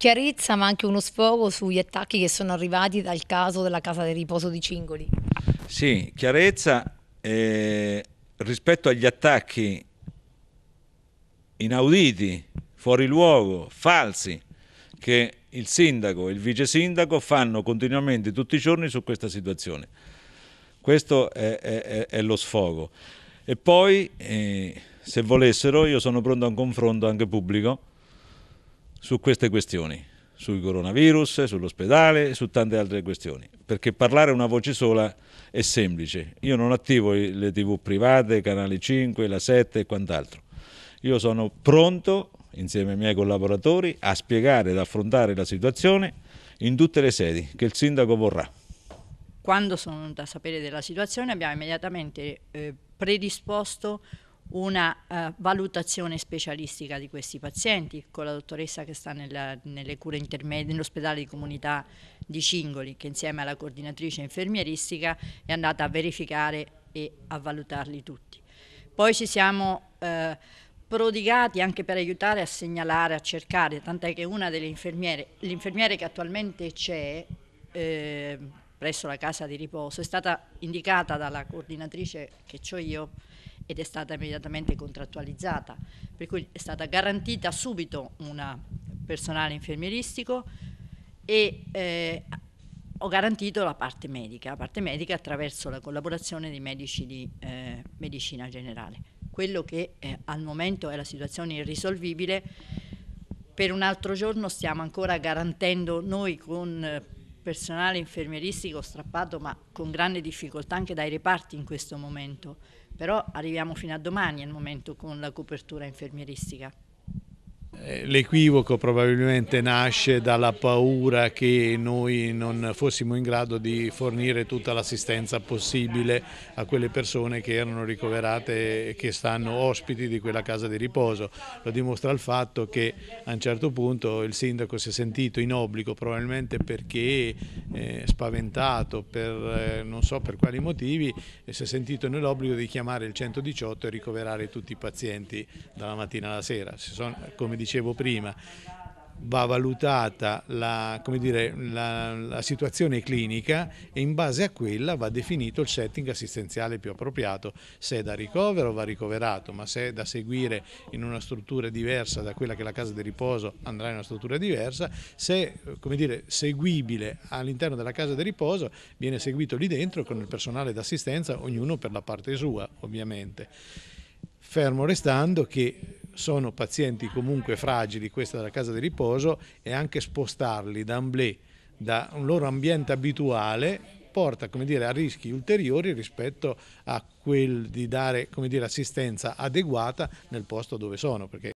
chiarezza ma anche uno sfogo sugli attacchi che sono arrivati dal caso della casa del riposo di Cingoli. Sì, chiarezza eh, rispetto agli attacchi inauditi, fuori luogo, falsi, che il sindaco e il vice sindaco fanno continuamente tutti i giorni su questa situazione. Questo è, è, è lo sfogo. E poi, eh, se volessero, io sono pronto a un confronto anche pubblico su queste questioni, sul coronavirus, sull'ospedale e su tante altre questioni, perché parlare una voce sola è semplice. Io non attivo le tv private, canali 5, la 7 e quant'altro. Io sono pronto, insieme ai miei collaboratori, a spiegare ed affrontare la situazione in tutte le sedi che il sindaco vorrà. Quando sono venuta a sapere della situazione abbiamo immediatamente eh, predisposto una uh, valutazione specialistica di questi pazienti con la dottoressa che sta nella, nelle cure intermedie nell'ospedale di comunità di Cingoli che insieme alla coordinatrice infermieristica è andata a verificare e a valutarli tutti. Poi ci siamo uh, prodigati anche per aiutare a segnalare, a cercare, tant'è che una delle infermiere, l'infermiere che attualmente c'è eh, presso la casa di riposo è stata indicata dalla coordinatrice che ho io ed è stata immediatamente contrattualizzata, per cui è stata garantita subito un personale infermieristico e eh, ho garantito la parte medica, la parte medica attraverso la collaborazione dei medici di eh, medicina generale. Quello che eh, al momento è la situazione irrisolvibile, per un altro giorno stiamo ancora garantendo noi con personale infermieristico strappato ma con grande difficoltà anche dai reparti in questo momento, però arriviamo fino a domani al momento con la copertura infermieristica. Eh, l'equivoco probabilmente nasce dalla paura che noi non fossimo in grado di fornire tutta l'assistenza possibile a quelle persone che erano ricoverate e che stanno ospiti di quella casa di riposo. Lo dimostra il fatto che a un certo punto il sindaco si è sentito in obbligo probabilmente perché eh, spaventato per eh, non so per quali motivi e si è sentito nell'obbligo di chiamare il 118 e ricoverare tutti i pazienti dalla mattina alla sera. Si sono, come dicevo, dicevo prima, va valutata la, dire, la, la, situazione clinica e in base a quella va definito il setting assistenziale più appropriato. Se è da ricovero va ricoverato, ma se è da seguire in una struttura diversa da quella che è la casa di riposo andrà in una struttura diversa, se è dire, seguibile all'interno della casa di riposo viene seguito lì dentro con il personale d'assistenza, ognuno per la parte sua ovviamente. Fermo restando che sono pazienti comunque fragili, questa della casa di riposo, e anche spostarli d'amblè da un loro ambiente abituale, porta dire, a rischi ulteriori rispetto a quel di dare dire, assistenza adeguata nel posto dove sono. Perché...